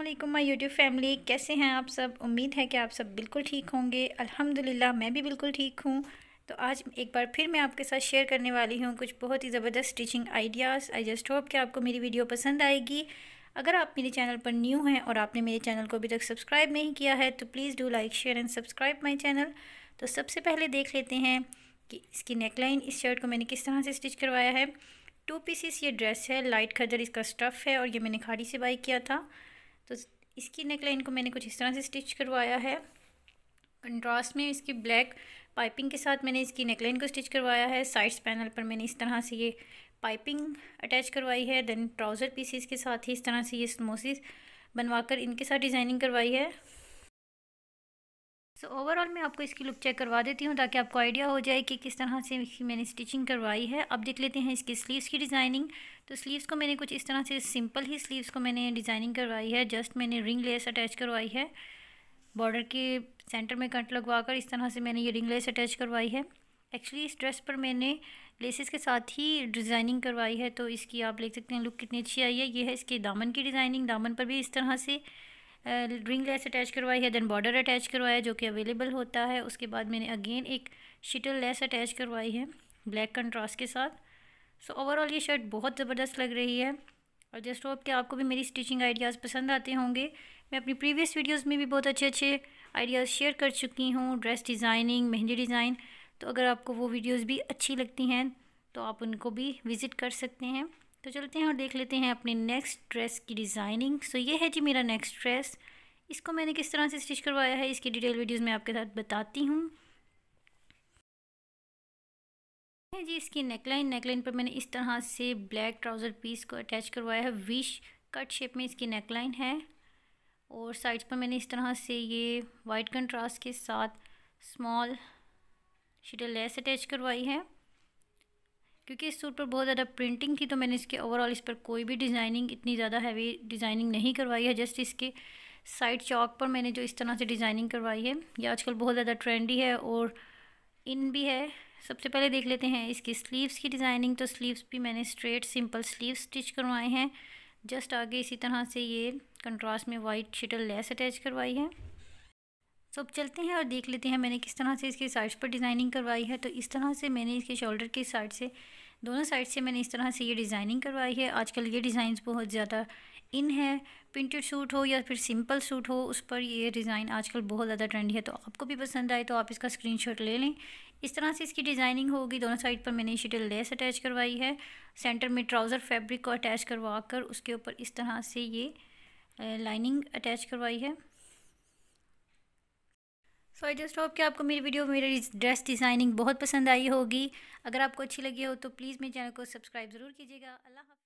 Aslam my YouTube family कैसे हैं आप सब उम्मीद है कि आप सब बिल्कुल ठीक होंगे अल्हम्दुलिल्लाह मैं भी बिल्कुल ठीक हूँ तो आज एक बार फिर मैं आपके साथ शेयर करने वाली हूँ कुछ बहुत ही ज़बरदस्त stitching ideas I just hope कि आपको मेरी वीडियो पसंद आएगी अगर आप मेरे चैनल पर न्यू हैं और आपने मेरे चैनल को अभी तक सब्सक्राइब नहीं किया है तो please do like share and subscribe my channel तो सबसे पहले देख लेते हैं कि इसकी नेकलाइन इस शर्ट को मैंने किस तरह से स्टिच करवाया है टू पीसीस ये ड्रेस है लाइट खजर इसका स्टफ़ है और ये मैंने खाड़ी से बाई किया था तो इसकी नेकलाइन को मैंने कुछ इस तरह से स्टिच करवाया है कंट्रास्ट में इसकी ब्लैक पाइपिंग के साथ मैंने इसकी नेकलाइन को स्टिच करवाया है साइड्स पैनल पर मैंने इस तरह से ये पाइपिंग अटैच करवाई है देन ट्राउज़र पीसीस के साथ ही इस तरह से ये बनवा बनवाकर इनके साथ डिज़ाइनिंग करवाई है सो तो ओवरऑल मैं आपको इसकी लुक चेक करवा देती हूँ ताकि आपको आइडिया हो जाए कि किस तरह से मैंने स्टिचिंग करवाई है अब देख लेते हैं इसकी स्लीव्स की डिज़ाइनिंग तो स्लीव्स को मैंने कुछ इस तरह से सिंपल ही स्लीव्स को मैंने डिज़ाइनिंग करवाई है जस्ट मैंने रिंग लेस अटैच करवाई है बॉर्डर के सेंटर में कट लगवा कर इस तरह से मैंने ये रिंग लेस अटैच करवाई है एक्चुअली इस ड्रेस पर मैंने लेसेस के साथ ही डिज़ाइनिंग करवाई है तो इसकी आप देख सकते हैं लुक कितनी अच्छी आई है ये है इसके दामन की डिज़ाइनिंग दामन पर भी इस तरह से रिंग लेस अटैच करवाई है देन बॉर्डर अटैच करवाया जो कि अवेलेबल होता है उसके बाद मैंने अगेन एक शिटल लेस अटैच करवाई है ब्लैक कंट्रास्ट के साथ सो so, ओवरऑल ये शर्ट बहुत ज़बरदस्त लग रही है और जस्ट होप कि आपको भी मेरी स्टिचिंग आइडियाज़ पसंद आते होंगे मैं अपनी प्रीवियस वीडियोस में भी बहुत अच्छे अच्छे आइडियाज़ शेयर कर चुकी हूँ ड्रेस डिज़ाइनिंग मेहंदी डिज़ाइन तो अगर आपको वो वीडियोस भी अच्छी लगती हैं तो आप उनको भी विज़िट कर सकते हैं तो चलते हैं और देख लेते हैं अपने नेक्स्ट ड्रेस की डिज़ाइनिंग सो ये है जी मेरा नेक्स्ट ड्रेस इसको मैंने किस तरह से स्टिच करवाया है इसकी डिटेल वीडियोस में आपके साथ बताती हूँ जी इसकी नेकलाइन नेकलाइन पर मैंने इस तरह से ब्लैक ट्राउज़र पीस को अटैच करवाया है विश कट शेप में इसकी नेकलाइन है और साइड्स पर मैंने इस तरह से ये वाइट कंट्रास्ट के साथ स्मॉल शीटल लेस अटैच करवाई है क्योंकि इस सूट पर बहुत ज़्यादा प्रिंटिंग थी तो मैंने इसके ओवरऑल इस पर कोई भी डिज़ाइनिंग इतनी ज़्यादा हैवी डिज़ाइनिंग नहीं करवाई है जस्ट इसके साइड चौक पर मैंने जो इस तरह से डिज़ाइनिंग करवाई है ये आजकल बहुत ज़्यादा ट्रेंडी है और इन भी है सबसे पहले देख लेते हैं इसकी स्लीव्स की डिज़ाइनिंग तो स्लीव्स भी मैंने स्ट्रेट सिंपल स्लीव स्टिच करवाए हैं जस्ट आगे इसी तरह से ये कंट्रास्ट में वाइट शिटल लेस अटैच करवाई है सो तो अब चलते हैं और देख लेते हैं मैंने किस तरह से इसके साइड्स पर डिज़ाइनिंग करवाई है तो इस तरह से मैंने इसके शोल्डर के साइड से दोनों साइड से मैंने इस तरह से ये डिज़ाइनिंग करवाई है आजकल ये डिज़ाइन बहुत ज़्यादा इन है प्रिंटेड सूट हो या फिर सिंपल सूट हो उस पर ये डिज़ाइन आजकल बहुत ज़्यादा ट्रेंड है तो आपको भी पसंद आए तो आप इसका स्क्रीनशॉट ले लें इस तरह से इसकी डिज़ाइनिंग होगी दोनों साइड पर मैंने शिटल लेस अटैच करवाई है सेंटर में ट्राउज़र फैब्रिक को अटैच करवा कर उसके ऊपर इस तरह से ये लाइनिंग अटैच करवाई है सो आई जस्ट होप कि आपको मेरी वीडियो मेरी ड्रेस डिज़ाइनिंग बहुत पसंद आई होगी अगर आपको अच्छी लगी हो तो प्लीज़ मेरे चैनल को सब्सक्राइब ज़रूर कीजिएगा अल्लाह